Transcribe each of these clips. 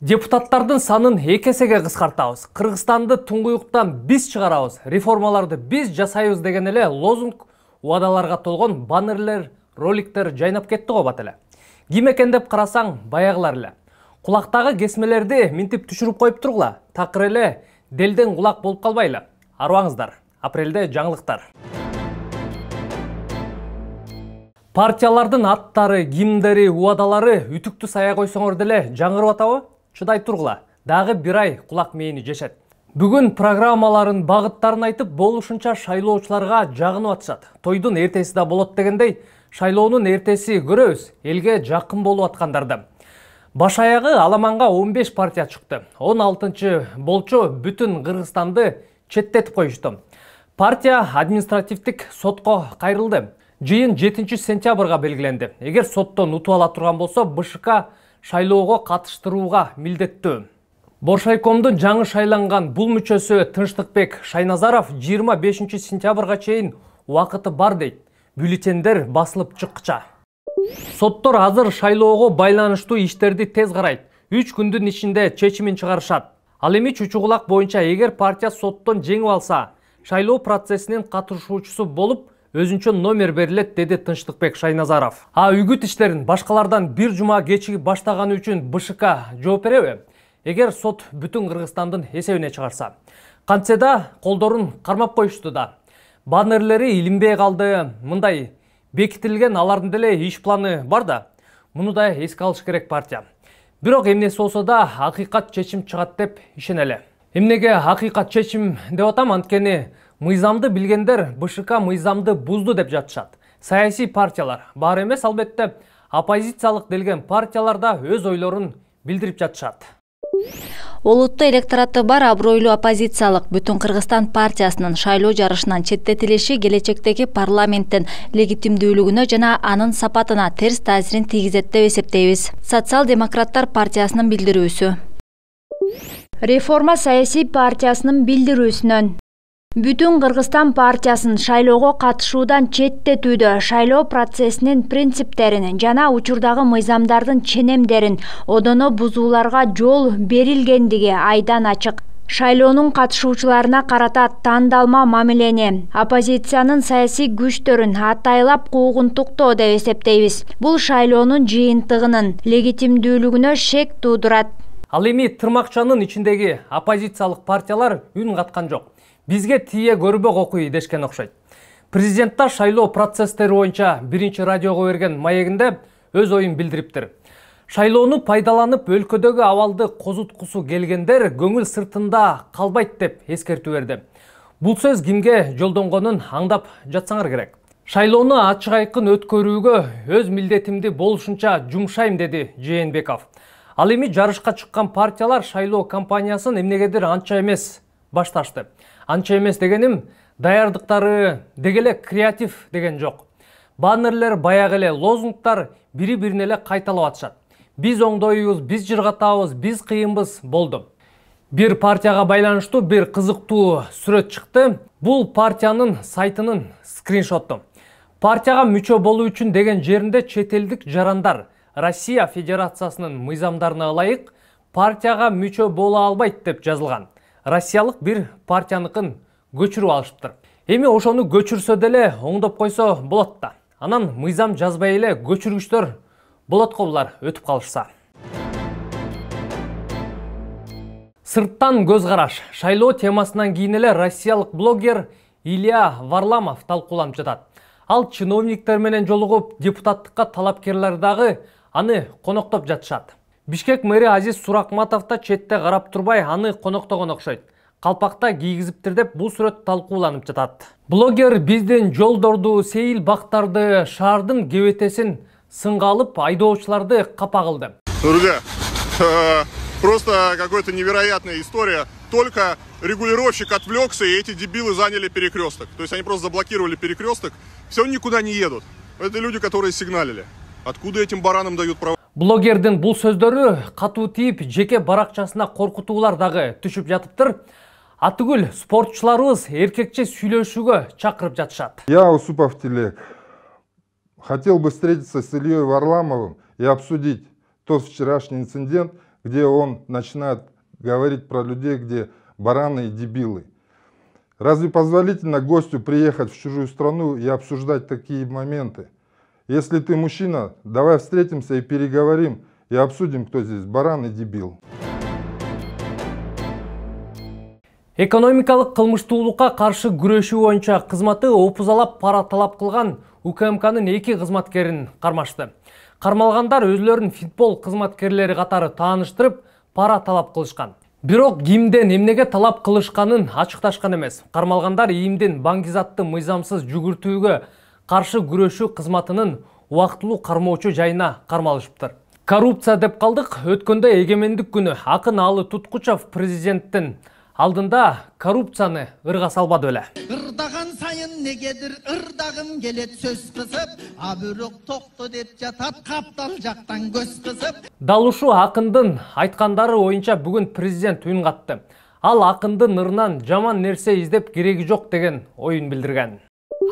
Депутаттардың санын екесеге есеге қысқартауыз. Қырғызстанды тұңғиықтан біз шығарауыз. Реформаларды біз жасайыз деген еле лозунг уадаларға толған баннерлер, роликтер жайнап кетті ғой екен деп қарасаң баяғылар эле. Құлақтағы кесмелерді ментіп түшіріп қойып тұрғыла. Тақыр эле делден құлақ болып қалбайлы. Аруаңыздар. Апрелде жаңылықтар. Партиялардың аттары, гимдері, уадалары үтікті сая қойсоңыр деле жаңғырып атабы? шыдай тұрғыла, дағы бир ай кулак мейіні жешет Бүгін программаларын бағыттарын айтып болушунча шайлоочуларга жагынып атышат тойдун эртеси да болот дегендей шайлоонун эртеси көрөбүз элге жакын болуп аткандарды баш аягы аламанга 15 партия шықты. 16 алтынчы болчу бүтүн кыргызстанды четтетип коюшту партия административтік сотко кайрылды жыйын 7 сентябрга белгиленди эгер соттон утуп ала турган болсо бшк шайлоого катыштырууга милдеттүү боршайкомдун жаңы шайланган бул мүчөсү тынчтыкбек шайназаров жыйырма бешинчи сентябрга чейин убакыты бар дейт бюллетендер басылып чыккыча соттор азыр шайлоого байланыштуу иштерди тез карайт үч күндүн ичинде чечимин чыгарышат ал эми чучугулак боюнча эгер партия соттон жеңип алса шайлоо процессинин катышуучусу болуп өзүнчө номер берилет деди тынчтыкбек шайназаров а үгүт иштерин башкалардан бир жума кечигип баштаганы үчүн бшк жооп береби эгер сот бүтүн кыргызстандын эсебине чыгарса кантсе да колдорун кармап коюшту да баннерлери илинбей калды мындай бекитилген алардын деле иш планы бар да муну да эске алыш керек партия бирок эмнеси болсо да акыйкат чечим чыгат деп ишенели эмнеге акыйкат чечим деп атам анткени мыйзамды билгендер бшк мыйзамды бузду деп жатышат саясий партиялар баары эмес албетте оппозициялык делген партиялар да өз ойлорун билдирип жатышат олуттуу электораты бар абройлуу оппозициялык бүтүн кыргызстан партиясынын шайлоо жарышынан четтетилиши келечектеги парламенттин легитимдүүлүгүнө жана анын сапатына терс таасирин тийгизет деп эсептейбиз социал демократтар партиясынын билдирүүсү реформа саясий партиясынын билдирүүсүнөн бүтүн кыргызстан партиясын шайлоого катышуудан четтетүүдө шайлоо процессинин принциптерин жана учурдагы мыйзамдардын ченемдерин одоно бузууларга жол берилгендиги айдан ачык шайлоонун катышуучуларына карата тандалма мамилени оппозициянын саясий күчтөрүн атайлап куугунтуктоо деп эсептейбиз бул шайлоонун жыйынтыгынын легитимдүүлүгүнө шек туудурат ал эми тырмакчанын ичиндеги оппозициялык партиялар үн каткан жок бизге тие көрбө кокуй дешкен окшойт президентта шайлоо процесстери боюнча биринчи радиого берген маегинде өз оюн билдириптир шайлоону пайдаланып өлкөдөгү абалды козуткусу келгендер көңүл сыртында калбайт деп эскертүү берди бул сөз кимге жолдонгонун аңдап жатсаңар керек шайлоону ачык айкын өткөрүүгө өз милдетимди болушунча жумшайм деди жээнбеков ал эми жарышка чыккан партиялар шайлоо кампаниясын эмнегедир анча эмес башташты анча емес дегенім даярдықтары дегеле креатив деген жоқ. баннерлер баягы эле лозунгтар бири бирине эле кайталап атышат биз оңдойбуз биз жыргатабыз биз кыйынбыз болду бир партияга байланыштуу бир кызыктуу сүрөт чыкты бул партиянын сайтынын скриншоту партияга мүчө болуу үчүн деген жеринде чет элдик жарандар россия федерациясынын мыйзамдарына ылайык партияга мүчө боло албайт деп жазылган россиялык бир партияныкын көчүрүп алышыптыр эми ошону көчүрсө деле оңдоп койсо болот да анан мыйзам жазбай эле көчүргүчтөр болотко булар өтүп калышса сырттан көз караш шайлоо темасынан кийин эле блогер илья варламов талкууланып жатат ал чиновниктер менен жолугуп депутаттыкка талапкерлер аны коноктоп жатышат бишкек мэри азиз суракматов да четте қарап турбай аны коноктогон окшойт қалпақта кийгизиптир деп бул сүрөт талкууланып жатат блогер бізден жолдорду сейил бақтарды шаардын кебетесин сыңғалып алып айдоочуларды капа э, просто какой то невероятная история только регулировщик отвлекся и эти дебилы заняли перекресток то есть они просто заблокировали перекресток все никуда не едут это люди которые сигналили откуда этим баранам дают право Блогердің бұл сөздері қату тиіп, жеке баракчасына коркутуулар дагы түшүп жатыптыр атүгүл спортчуларыбыз эркекче сүйлөшүүгө чақырып жатышат я усупов телек хотел бы встретиться с ильей варламовым и обсудить тот вчерашний инцидент где он начинает говорить про людей где бараны и дебилы разве позволительно гостю приехать в чужую страну и обсуждать такие моменты Если ты мужчина, давай встретимся и переговорим, и обсудим, кто здесь баран и дебил. экономикалық қылмыштуулукка қаршы күрөшүү боюнча қызматы опузалап пара талап УКМК-ның екі қызматкерін қармашты. Қармалғандар өзілерін фитбол қызматкерлері қатары тааныштырып пара талап кылышкан бирок кимден эмнеге талап кылышканын ачыкташкан емес. кармалгандар ийимдин баңгизатты мыйзамсыз жүгүртүүгө қаршы күреші қызматының уақытылу кармоочу жайына кармалышыптыр коррупция деп қалдық өткенде егемендік күні ақын алы туткучев президенттің алдында коррупцияны ұрға салбады өлі. ырдаған сайын негедир ырдағым келет сөз қызып абүрөк тоқты деп жатат қаптал жақтан көз қызып. дал ушул айтқандары ойынша бүгін президент үйін қатты. ал ақынды ырынан жаман нерсе іздеп керегі жоқ деген ойын білдірген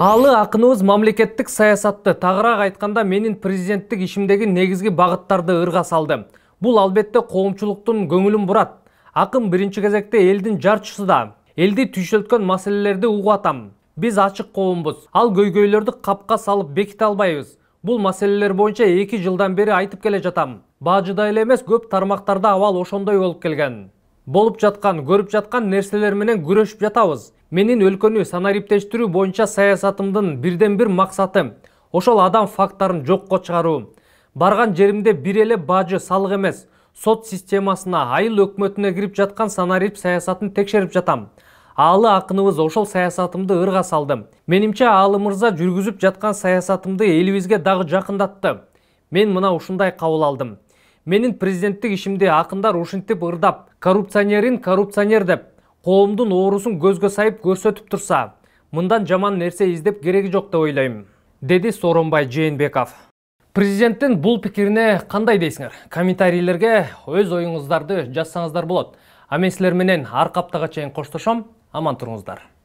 алы ақыныңыз мамлекеттік саясатты тағырақ айтқанда менің президенттік ішімдегі негізгі бағыттарды ырға салды бұл албетте коомчулуктун көңүлүн бурат Ақын бірінші кезекте элдин жарчысы да элди түйшөлткөн маселелерди угуп атам биз ачык коомбуз ал көйгөйлерді қапқа салып беките албайбыз Бұл маселелер бойынша эки жылдан бері айтып келе жатам бажыда эле көп тармақтарда абал ошондой болып келген болып жатқан көріп жатқан нерселер менен жатабыз менин өлкөнү санариптештирүү боюнча саясатымдын бирден бир максаты ошол адам факттарын жокко чыгаруу барган жеримде бир эле бажы салык эмес сот системасына айыл өкмөтүнө кирип жаткан санарип саясатын текшерип жатам аалы акыныбыз ошол саясатымды ырга салды менимче аалы мырза жүргүзүп жаткан саясатымды элибизге дагы жакындатты мен мына ушундай кабыл алдым менин президенттик ишимди акындар ушинтип ырдап коррупционерин коррупционер деп коомдун оорусун көзгі сайып көрсетіп турса мындан жаман нерсе іздеп керегі жок деп ойлойм деди сооронбай жээнбеков Президенттің бұл пікіріне қандай дейсиңер комментарийлерге өз ойыңыздарды жазсаңыздар болот а мен чейін менен аман тұрыңыздар.